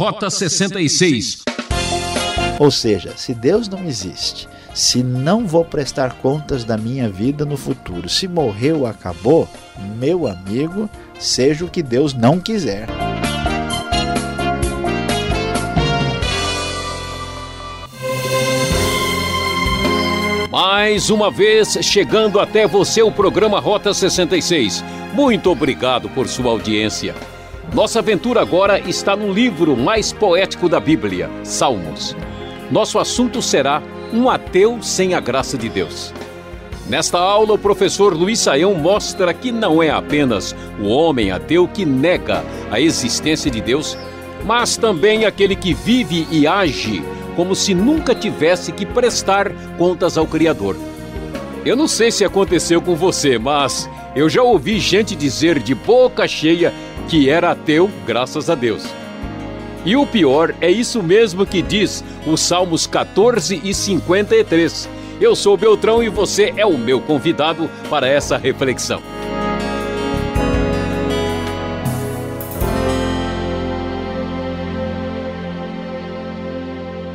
Rota 66. Ou seja, se Deus não existe, se não vou prestar contas da minha vida no futuro, se morreu, acabou, meu amigo, seja o que Deus não quiser. Mais uma vez chegando até você o programa Rota 66. Muito obrigado por sua audiência. Nossa aventura agora está no livro mais poético da Bíblia, Salmos. Nosso assunto será Um ateu sem a graça de Deus. Nesta aula, o professor Luiz Saião mostra que não é apenas o homem ateu que nega a existência de Deus, mas também aquele que vive e age como se nunca tivesse que prestar contas ao Criador. Eu não sei se aconteceu com você, mas eu já ouvi gente dizer de boca cheia que era ateu, graças a Deus. E o pior é isso mesmo que diz o Salmos 14 e 53. Eu sou Beltrão e você é o meu convidado para essa reflexão.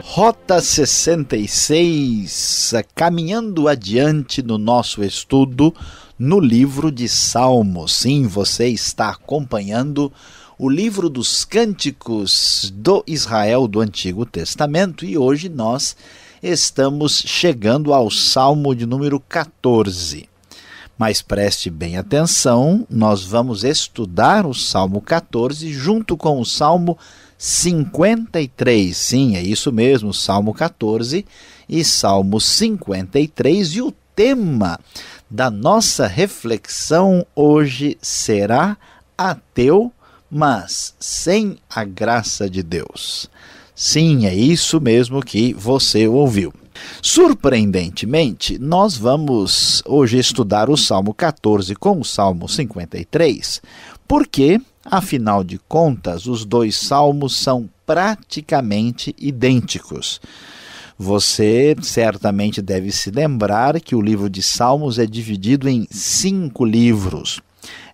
Rota 66, caminhando adiante no nosso estudo no livro de Salmos. Sim, você está acompanhando o livro dos cânticos do Israel do Antigo Testamento e hoje nós estamos chegando ao Salmo de número 14. Mas preste bem atenção, nós vamos estudar o Salmo 14 junto com o Salmo 53. Sim, é isso mesmo, Salmo 14 e Salmo 53 e o tema da nossa reflexão hoje será ateu, mas sem a graça de Deus. Sim, é isso mesmo que você ouviu. Surpreendentemente, nós vamos hoje estudar o Salmo 14 com o Salmo 53, porque, afinal de contas, os dois salmos são praticamente idênticos. Você certamente deve se lembrar que o livro de Salmos é dividido em cinco livros.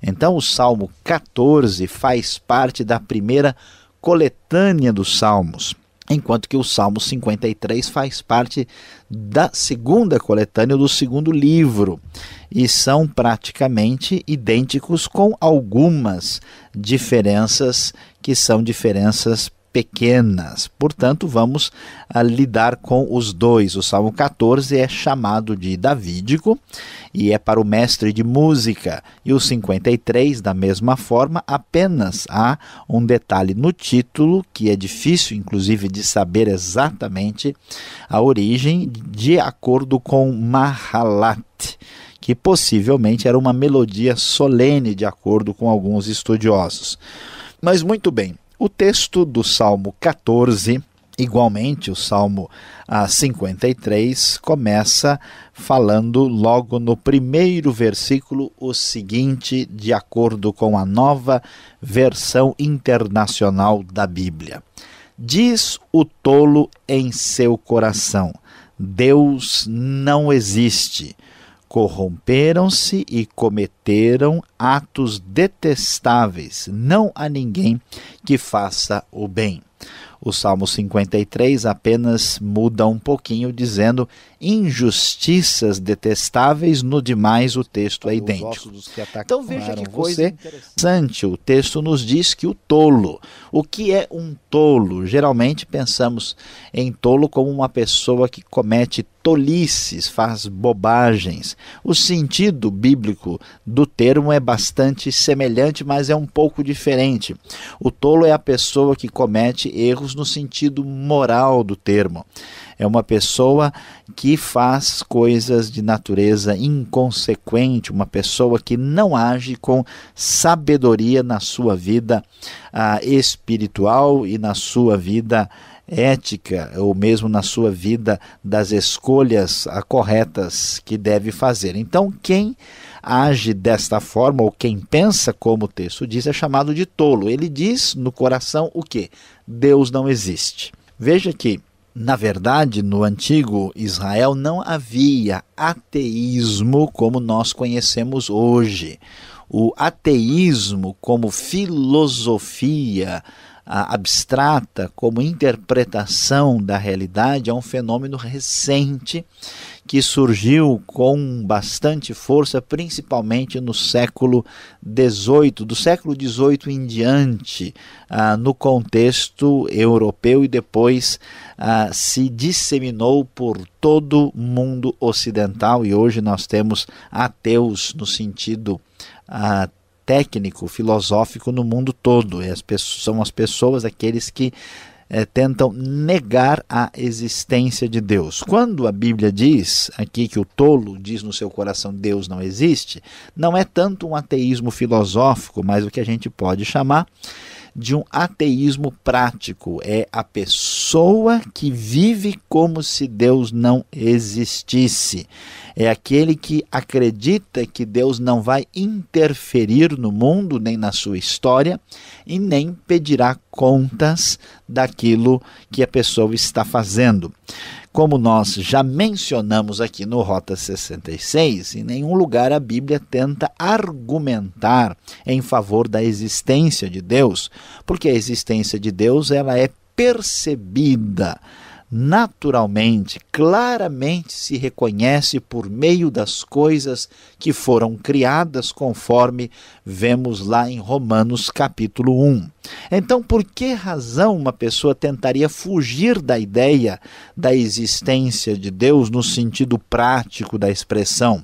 Então, o Salmo 14 faz parte da primeira coletânea dos Salmos, enquanto que o Salmo 53 faz parte da segunda coletânea do segundo livro e são praticamente idênticos com algumas diferenças que são diferenças pequenas. Portanto, vamos ah, lidar com os dois. O Salmo 14 é chamado de davídico e é para o mestre de música. E o 53, da mesma forma, apenas há um detalhe no título que é difícil, inclusive, de saber exatamente a origem, de acordo com Mahalat que possivelmente era uma melodia solene, de acordo com alguns estudiosos. Mas muito bem, o texto do Salmo 14, igualmente o Salmo 53, ah, começa falando logo no primeiro versículo o seguinte, de acordo com a nova versão internacional da Bíblia. Diz o tolo em seu coração: Deus não existe corromperam-se e cometeram atos detestáveis. Não há ninguém que faça o bem. O Salmo 53 apenas muda um pouquinho, dizendo: injustiças detestáveis, no demais o texto é idêntico. Então veja que coisa interessante. O texto nos diz que o tolo, o que é um tolo? Geralmente pensamos em tolo como uma pessoa que comete tolices, faz bobagens. O sentido bíblico do termo é bastante semelhante, mas é um pouco diferente. O tolo é a pessoa que comete erros no sentido moral do termo. É uma pessoa que faz coisas de natureza inconsequente, uma pessoa que não age com sabedoria na sua vida ah, espiritual e na sua vida ética ou mesmo na sua vida das escolhas ah, corretas que deve fazer. Então, quem age desta forma ou quem pensa como o texto diz é chamado de tolo. Ele diz no coração o que? Deus não existe. Veja que na verdade, no antigo Israel não havia ateísmo como nós conhecemos hoje. O ateísmo, como filosofia abstrata, como interpretação da realidade, é um fenômeno recente que surgiu com bastante força, principalmente no século XVIII, do século XVIII em diante, ah, no contexto europeu e depois ah, se disseminou por todo mundo ocidental e hoje nós temos ateus no sentido ah, técnico, filosófico no mundo todo. E as pessoas, são as pessoas, aqueles que é, tentam negar a existência de Deus. Quando a Bíblia diz aqui que o tolo diz no seu coração Deus não existe, não é tanto um ateísmo filosófico, mas o que a gente pode chamar de um ateísmo prático. É a pessoa que vive como se Deus não existisse. É aquele que acredita que Deus não vai interferir no mundo, nem na sua história, e nem pedirá contas daquilo que a pessoa está fazendo. Como nós já mencionamos aqui no Rota 66, em nenhum lugar a Bíblia tenta argumentar em favor da existência de Deus, porque a existência de Deus ela é percebida naturalmente, claramente se reconhece por meio das coisas que foram criadas, conforme vemos lá em Romanos capítulo 1. Então, por que razão uma pessoa tentaria fugir da ideia da existência de Deus no sentido prático da expressão?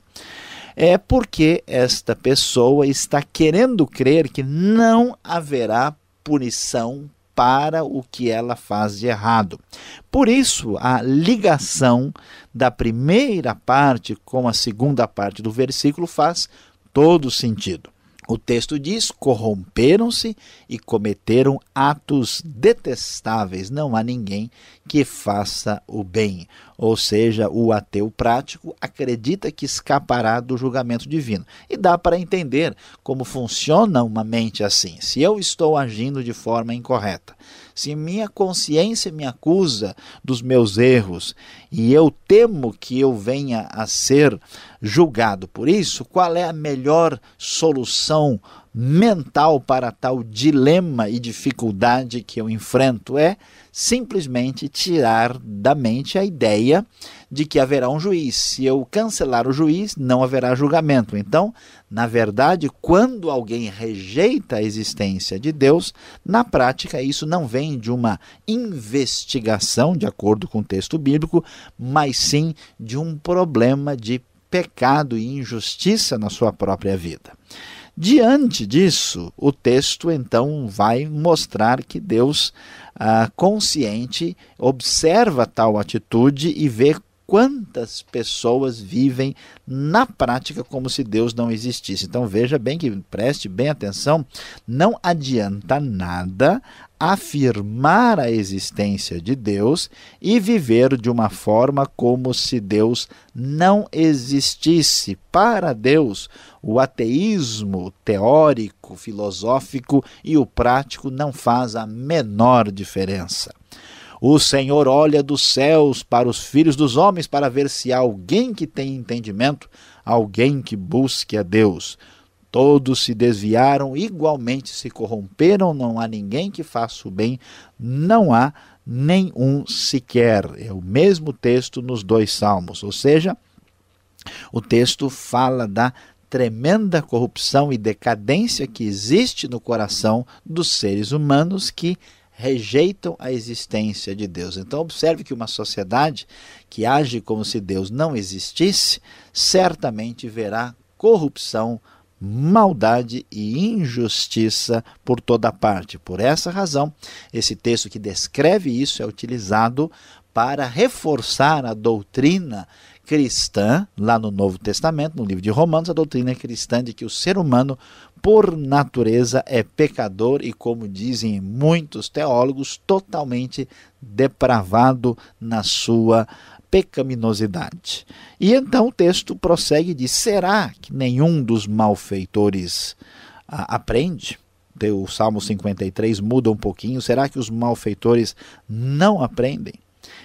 é porque esta pessoa está querendo crer que não haverá punição para o que ela faz de errado. Por isso, a ligação da primeira parte com a segunda parte do versículo faz todo sentido. O texto diz: corromperam-se e cometeram atos detestáveis. Não há ninguém que faça o bem. Ou seja, o ateu prático acredita que escapará do julgamento divino. E dá para entender como funciona uma mente assim. Se eu estou agindo de forma incorreta, se minha consciência me acusa dos meus erros e eu temo que eu venha a ser julgado por isso, qual é a melhor solução mental para tal dilema e dificuldade que eu enfrento é simplesmente tirar da mente a ideia de que haverá um juiz. Se eu cancelar o juiz, não haverá julgamento. Então, na verdade, quando alguém rejeita a existência de Deus, na prática isso não vem de uma investigação, de acordo com o texto bíblico, mas sim de um problema de pecado e injustiça na sua própria vida. Diante disso, o texto então vai mostrar que Deus, ah, consciente, observa tal atitude e vê quantas pessoas vivem na prática como se Deus não existisse. Então veja bem que preste bem atenção, não adianta nada afirmar a existência de Deus e viver de uma forma como se Deus não existisse. Para Deus, o ateísmo teórico, filosófico e o prático não faz a menor diferença. O Senhor olha dos céus para os filhos dos homens para ver se há alguém que tem entendimento, alguém que busque a Deus. Todos se desviaram, igualmente se corromperam, não há ninguém que faça o bem, não há nenhum sequer. É o mesmo texto nos dois salmos, ou seja, o texto fala da tremenda corrupção e decadência que existe no coração dos seres humanos que rejeitam a existência de Deus. Então, observe que uma sociedade que age como se Deus não existisse, certamente verá corrupção, maldade e injustiça por toda parte. Por essa razão, esse texto que descreve isso é utilizado para reforçar a doutrina cristã, lá no Novo Testamento, no livro de Romanos, a doutrina cristã de que o ser humano, por natureza, é pecador e, como dizem muitos teólogos, totalmente depravado na sua pecaminosidade. E então o texto prossegue e diz: será que nenhum dos malfeitores ah, aprende? Então, o Salmo 53 muda um pouquinho. Será que os malfeitores não aprendem?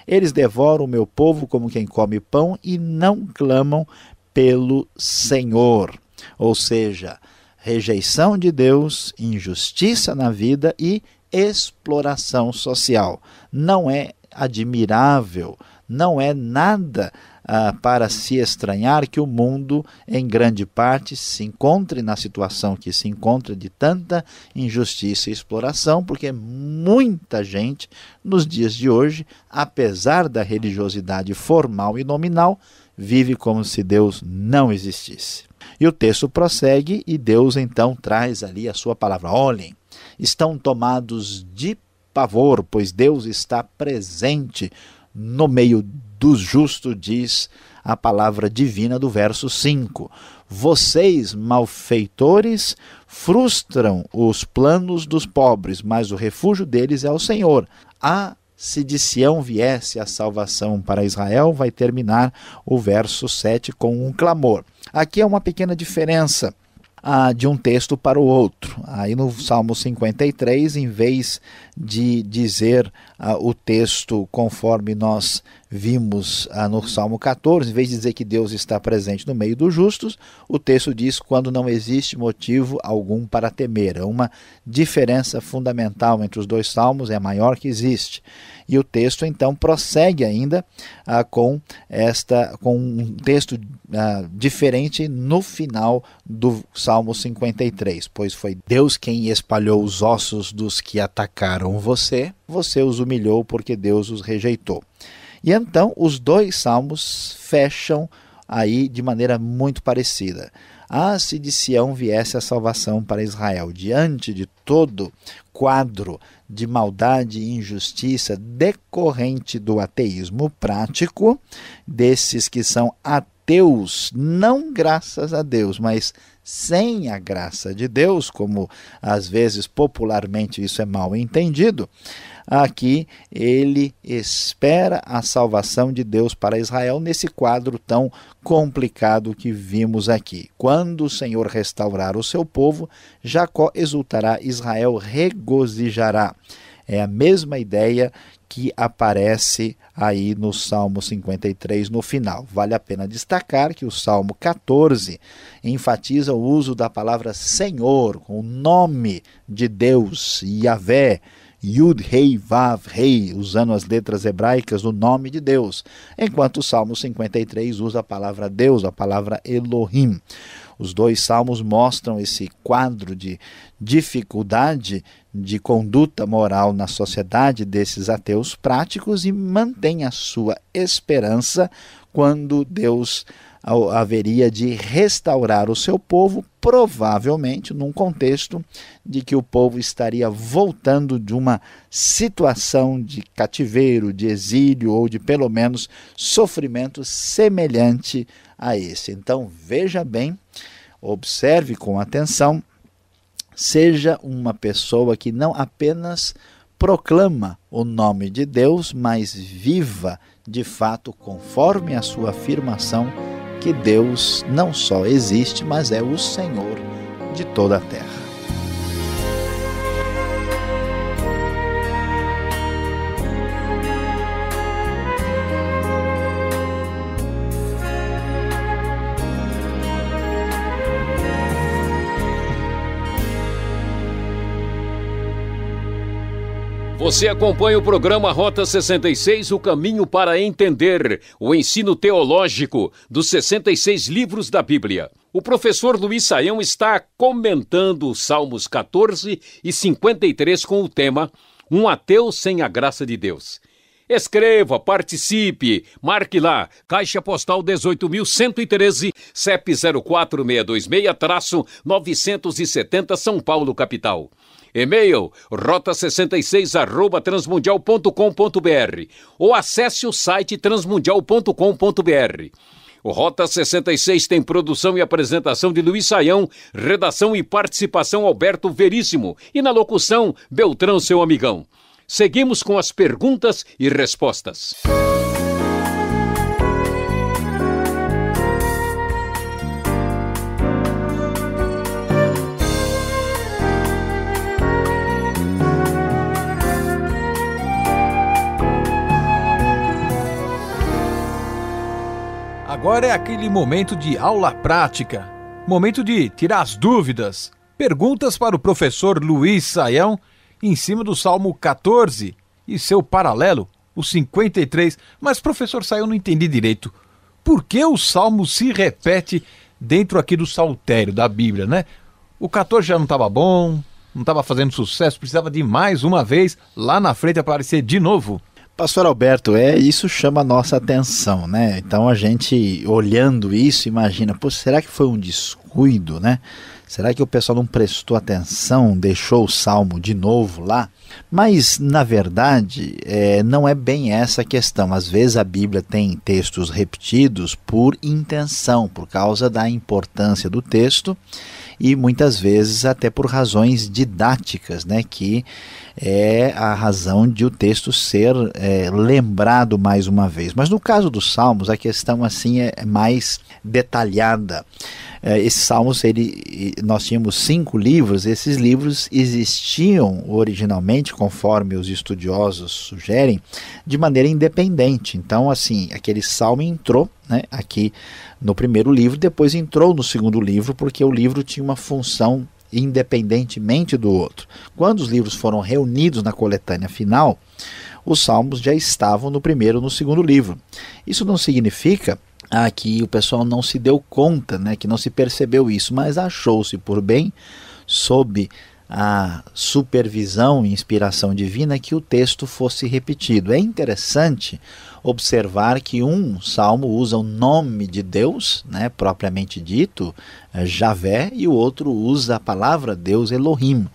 Eles devoram o meu povo como quem come pão e não clamam pelo Senhor. Ou seja, rejeição de Deus, injustiça na vida e exploração social. Não é admirável não é nada ah, para se estranhar que o mundo, em grande parte, se encontre na situação que se encontra de tanta injustiça e exploração, porque muita gente, nos dias de hoje, apesar da religiosidade formal e nominal, vive como se Deus não existisse. E o texto prossegue e Deus então traz ali a sua palavra: olhem, estão tomados de pavor, pois Deus está presente no meio do justo, diz a palavra divina do verso 5. Vocês, malfeitores, frustram os planos dos pobres, mas o refúgio deles é o Senhor. Ah, se de Sião viesse a salvação para Israel, vai terminar o verso 7 com um clamor. Aqui é uma pequena diferença ah, de um texto para o outro. Aí no Salmo 53, em vez de dizer ah, o texto conforme nós vimos ah, no Salmo 14, em vez de dizer que Deus está presente no meio dos justos, o texto diz quando não existe motivo algum para temer. É uma diferença fundamental entre os dois salmos, é a maior que existe. E o texto então prossegue ainda ah, com esta com um texto ah, diferente no final do Salmo 53, pois foi Deus quem espalhou os ossos dos que atacaram você, você os humilhou porque Deus os rejeitou. E então os dois salmos fecham aí de maneira muito parecida. Ah, se de Sião viesse a salvação para Israel, diante de todo quadro de maldade e injustiça decorrente do ateísmo prático, desses que são ateus, não graças a Deus, mas sem a graça de Deus, como às vezes popularmente isso é mal entendido, Aqui ele espera a salvação de Deus para Israel nesse quadro tão complicado que vimos aqui. Quando o Senhor restaurar o seu povo, Jacó exultará, Israel regozijará. É a mesma ideia que aparece aí no Salmo 53 no final. Vale a pena destacar que o Salmo 14 enfatiza o uso da palavra Senhor, o nome de Deus, Yahvé. Yud Rei Vav Rei, usando as letras hebraicas do nome de Deus, enquanto o Salmo 53 usa a palavra Deus, a palavra Elohim. Os dois salmos mostram esse quadro de dificuldade de conduta moral na sociedade desses ateus práticos e mantém a sua esperança quando Deus haveria de restaurar o seu povo, provavelmente num contexto de que o povo estaria voltando de uma situação de cativeiro, de exílio ou de pelo menos sofrimento semelhante a esse. Então veja bem, observe com atenção, seja uma pessoa que não apenas proclama o nome de Deus, mas viva de fato conforme a sua afirmação que Deus não só existe, mas é o Senhor de toda a terra. Você acompanha o programa Rota 66, o caminho para entender o ensino teológico dos 66 livros da Bíblia. O professor Luiz Saião está comentando os Salmos 14 e 53 com o tema Um ateu sem a graça de Deus. Escreva, participe, marque lá, Caixa Postal 18.113, CEP 04626-970 São Paulo, capital. E-mail rota 66transmundialcombr arroba ou acesse o site transmundial.com.br. O Rota 66 tem produção e apresentação de Luiz Saião, redação e participação Alberto Veríssimo e na locução Beltrão, seu amigão. Seguimos com as perguntas e respostas. Música Agora é aquele momento de aula prática, momento de tirar as dúvidas, perguntas para o professor Luiz Saião em cima do Salmo 14 e seu paralelo, o 53. Mas, professor Saião, não entendi direito. Por que o Salmo se repete dentro aqui do saltério da Bíblia, né? O 14 já não estava bom, não estava fazendo sucesso, precisava de mais uma vez lá na frente aparecer de novo. Pastor Alberto, é isso chama a nossa atenção, né? Então a gente olhando isso, imagina, pô, será que foi um descuido, né? Será que o pessoal não prestou atenção, deixou o salmo de novo lá? Mas, na verdade, é, não é bem essa a questão. Às vezes a Bíblia tem textos repetidos por intenção, por causa da importância do texto e muitas vezes até por razões didáticas, né? Que é a razão de o texto ser é, lembrado mais uma vez. Mas no caso dos Salmos, a questão assim é, é mais detalhada. É, esses Salmos, ele, nós tínhamos cinco livros, esses livros existiam originalmente, conforme os estudiosos sugerem, de maneira independente. Então, assim, aquele Salmo entrou né, aqui no primeiro livro, depois entrou no segundo livro, porque o livro tinha uma função independentemente do outro. Quando os livros foram reunidos na coletânea final, os salmos já estavam no primeiro e no segundo livro. Isso não significa ah, que o pessoal não se deu conta, né, que não se percebeu isso, mas achou-se por bem, sob a supervisão e inspiração divina que o texto fosse repetido. É interessante observar que um salmo usa o nome de Deus, né, propriamente dito, é, Javé, e o outro usa a palavra Deus Elohim.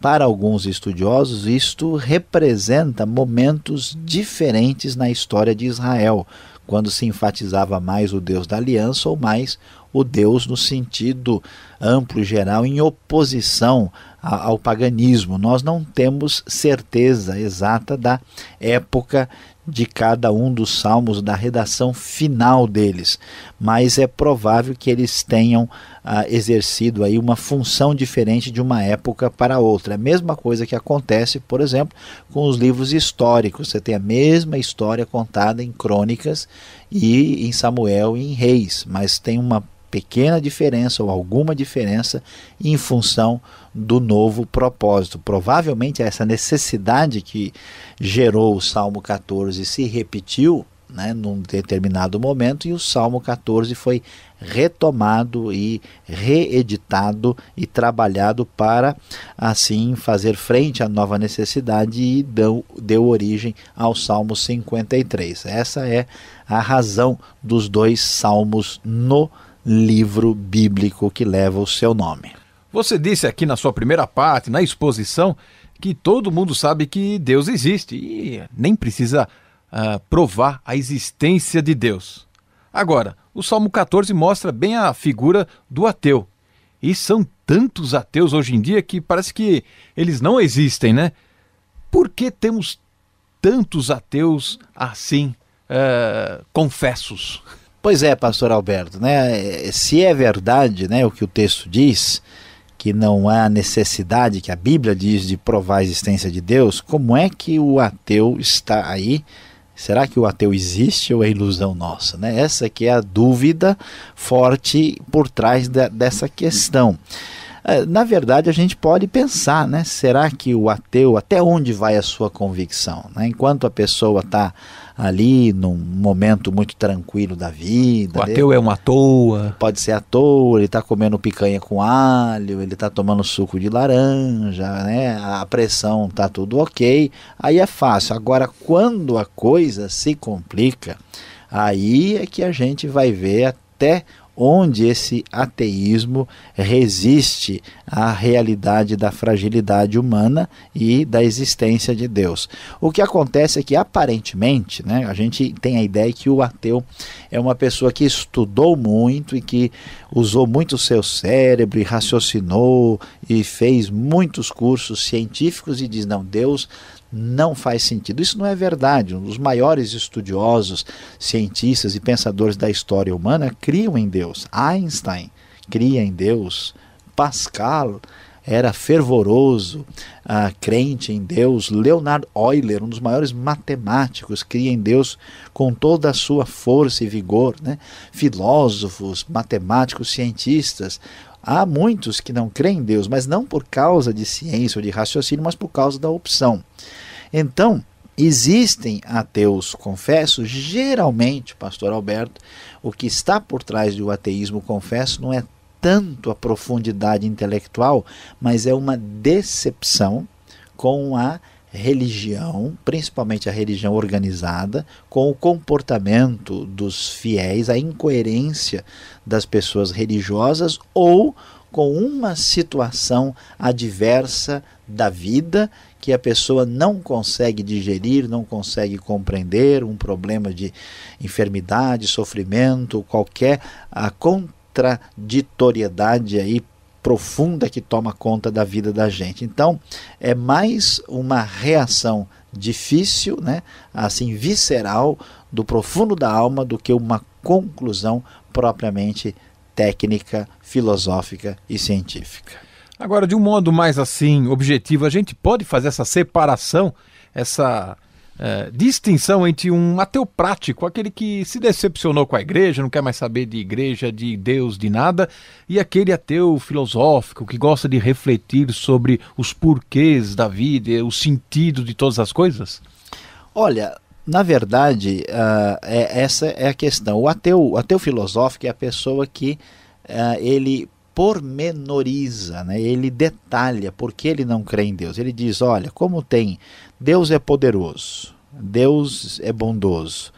Para alguns estudiosos, isto representa momentos diferentes na história de Israel, quando se enfatizava mais o Deus da aliança ou mais o Deus no sentido amplo e geral, em oposição ao paganismo. Nós não temos certeza exata da época de cada um dos salmos, da redação final deles, mas é provável que eles tenham ah, exercido aí uma função diferente de uma época para outra. É a mesma coisa que acontece, por exemplo, com os livros históricos. Você tem a mesma história contada em crônicas e em Samuel e em Reis, mas tem uma pequena diferença ou alguma diferença em função do novo propósito. Provavelmente é essa necessidade que gerou o Salmo 14 se repetiu né, num determinado momento, e o Salmo 14 foi retomado e reeditado e trabalhado para assim fazer frente à nova necessidade e deu, deu origem ao Salmo 53. Essa é a razão dos dois salmos no livro bíblico que leva o seu nome. Você disse aqui na sua primeira parte, na exposição, que todo mundo sabe que Deus existe e nem precisa uh, provar a existência de Deus. Agora, o Salmo 14 mostra bem a figura do ateu. E são tantos ateus hoje em dia que parece que eles não existem, né? Por que temos tantos ateus assim, uh, confessos? Pois é, pastor Alberto, né? É, se é verdade, né, o que o texto diz, que não há necessidade que a Bíblia diz de provar a existência de Deus, como é que o ateu está aí? Será que o ateu existe ou é ilusão nossa? Né? Essa que é a dúvida forte por trás dessa questão. É, na verdade, a gente pode pensar, né? Será que o ateu, até onde vai a sua convicção? Né? Enquanto a pessoa está ali num momento muito tranquilo da vida. O né? ateu dele. é um à toa. Pode ser à toa, ele está comendo picanha com alho, ele está tomando suco de laranja, né? A pressão tá tudo ok. Aí é fácil. Agora, quando a coisa se complica, aí é que a gente vai ver até onde esse ateísmo resiste à realidade da fragilidade humana e da existência de Deus. O que acontece é que aparentemente, né, a gente tem a ideia que o ateu é uma pessoa que estudou muito e que usou muito o seu cérebro e raciocinou e fez muitos cursos científicos e diz não, Deus não faz sentido. Isso não é verdade. Um dos maiores estudiosos, cientistas e pensadores da história humana criam em Deus. Einstein cria em Deus. Pascal era fervoroso, ah, crente em Deus. Leonard Euler, um dos maiores matemáticos, cria em Deus com toda a sua força e vigor. Né? Filósofos, matemáticos, cientistas. Há muitos que não creem em Deus, mas não por causa de ciência ou de raciocínio, mas por causa da opção. Então, existem ateus confessos, geralmente, pastor Alberto, o que está por trás do ateísmo confesso não é tanto a profundidade intelectual, mas é uma decepção com a religião, principalmente a religião organizada, com o comportamento dos fiéis, a incoerência das pessoas religiosas ou com uma situação adversa da vida que a pessoa não consegue digerir, não consegue compreender, um problema de enfermidade, sofrimento, qualquer a contraditoriedade aí profunda que toma conta da vida da gente. Então, é mais uma reação difícil, né, assim visceral do profundo da alma do que uma conclusão propriamente técnica, filosófica e científica. Agora, de um modo mais assim objetivo, a gente pode fazer essa separação, essa é, distinção entre um ateu prático, aquele que se decepcionou com a igreja, não quer mais saber de igreja, de Deus, de nada, e aquele ateu filosófico que gosta de refletir sobre os porquês da vida, o sentido de todas as coisas? Olha, na verdade, uh, é, essa é a questão. O ateu, o ateu filosófico é a pessoa que uh, ele pormenoriza, né? ele detalha porque ele não crê em Deus. Ele diz: olha, como tem, Deus é poderoso, Deus é bondoso.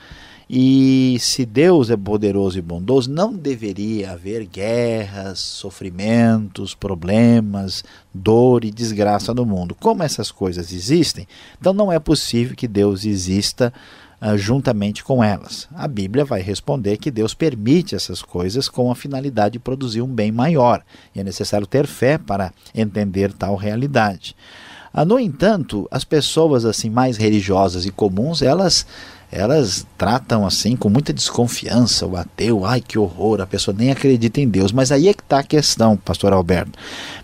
E se Deus é poderoso e bondoso, não deveria haver guerras, sofrimentos, problemas, dor e desgraça no mundo. Como essas coisas existem, então não é possível que Deus exista ah, juntamente com elas. A Bíblia vai responder que Deus permite essas coisas com a finalidade de produzir um bem maior, e é necessário ter fé para entender tal realidade. Ah, no entanto, as pessoas assim mais religiosas e comuns, elas elas tratam assim com muita desconfiança o ateu, ai que horror, a pessoa nem acredita em Deus. Mas aí é que está a questão, pastor Alberto.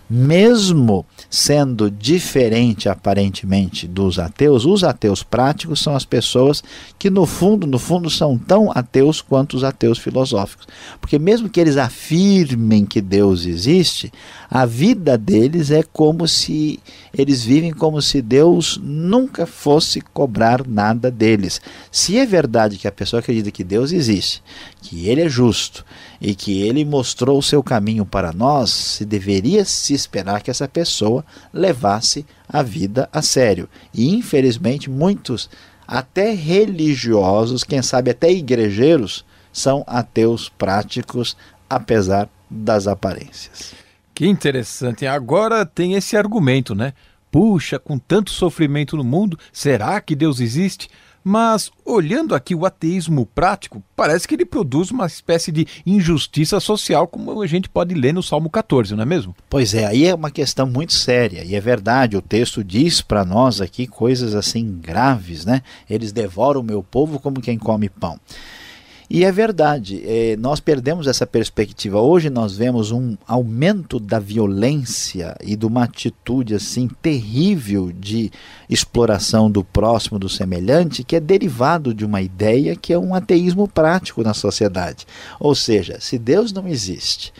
Mesmo sendo diferente aparentemente dos ateus, os ateus práticos são as pessoas que no fundo, no fundo são tão ateus quanto os ateus filosóficos. Porque mesmo que eles afirmem que Deus existe, a vida deles é como se eles vivem como se Deus nunca fosse cobrar nada deles. Se é verdade que a pessoa acredita que Deus existe, que ele é justo e que ele mostrou o seu caminho para nós, se deveria se esperar que essa pessoa levasse a vida a sério. E infelizmente muitos até religiosos, quem sabe até igrejeiros, são ateus práticos, apesar das aparências. Que interessante. Agora tem esse argumento, né? Puxa, com tanto sofrimento no mundo, será que Deus existe? Mas, olhando aqui o ateísmo prático, parece que ele produz uma espécie de injustiça social, como a gente pode ler no Salmo 14, não é mesmo? Pois é, aí é uma questão muito séria, e é verdade, o texto diz para nós aqui coisas assim graves, né? Eles devoram o meu povo como quem come pão. E é verdade, é, nós perdemos essa perspectiva. Hoje nós vemos um aumento da violência e de uma atitude assim terrível de exploração do próximo, do semelhante, que é derivado de uma ideia que é um ateísmo prático na sociedade. Ou seja, se Deus não existe,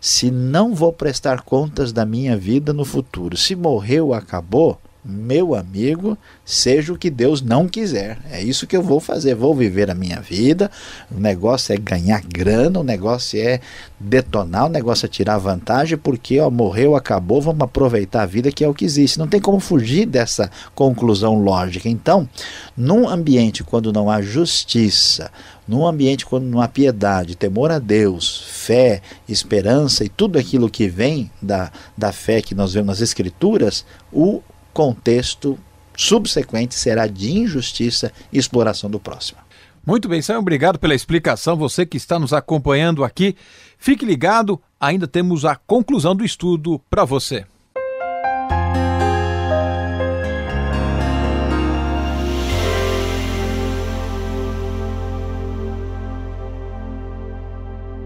se não vou prestar contas da minha vida no futuro, se morreu, acabou meu amigo, seja o que Deus não quiser. É isso que eu vou fazer. Vou viver a minha vida. O negócio é ganhar grana, o negócio é detonar, o negócio é tirar vantagem, porque ó, morreu, acabou, vamos aproveitar a vida que é o que existe. Não tem como fugir dessa conclusão lógica. Então, num ambiente quando não há justiça, num ambiente quando não há piedade, temor a Deus, fé, esperança e tudo aquilo que vem da, da fé que nós vemos nas Escrituras, o contexto subsequente será de injustiça e exploração do próximo. Muito bem, Sam, obrigado pela explicação. Você que está nos acompanhando aqui, fique ligado, ainda temos a conclusão do estudo para você.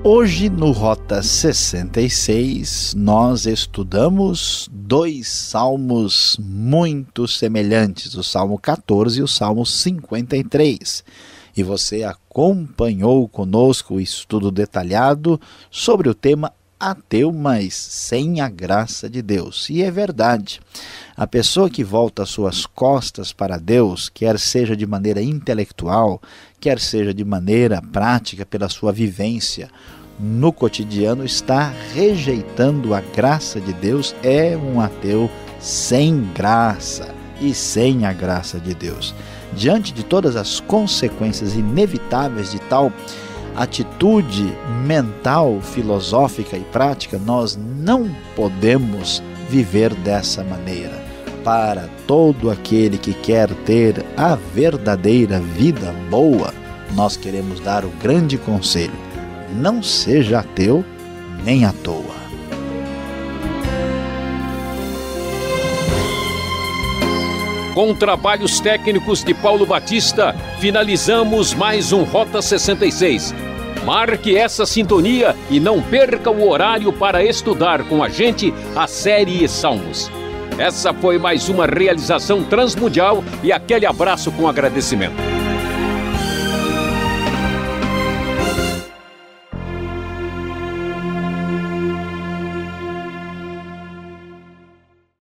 Hoje no Rota 66 nós estudamos dois salmos muito semelhantes, o Salmo 14 e o Salmo 53. E você acompanhou conosco o estudo detalhado sobre o tema ateu, mas sem a graça de Deus. E é verdade. A pessoa que volta suas costas para Deus, quer seja de maneira intelectual, quer seja de maneira prática, pela sua vivência no cotidiano, está rejeitando a graça de Deus, é um ateu sem graça e sem a graça de Deus. Diante de todas as consequências inevitáveis de tal atitude mental, filosófica e prática, nós não podemos viver dessa maneira para todo aquele que quer ter a verdadeira vida boa, nós queremos dar o grande conselho: não seja ateu nem à toa. Com trabalhos técnicos de Paulo Batista, finalizamos mais um Rota 66. Marque essa sintonia e não perca o horário para estudar com a gente a série Salmos. Essa foi mais uma realização transmundial e aquele abraço com agradecimento.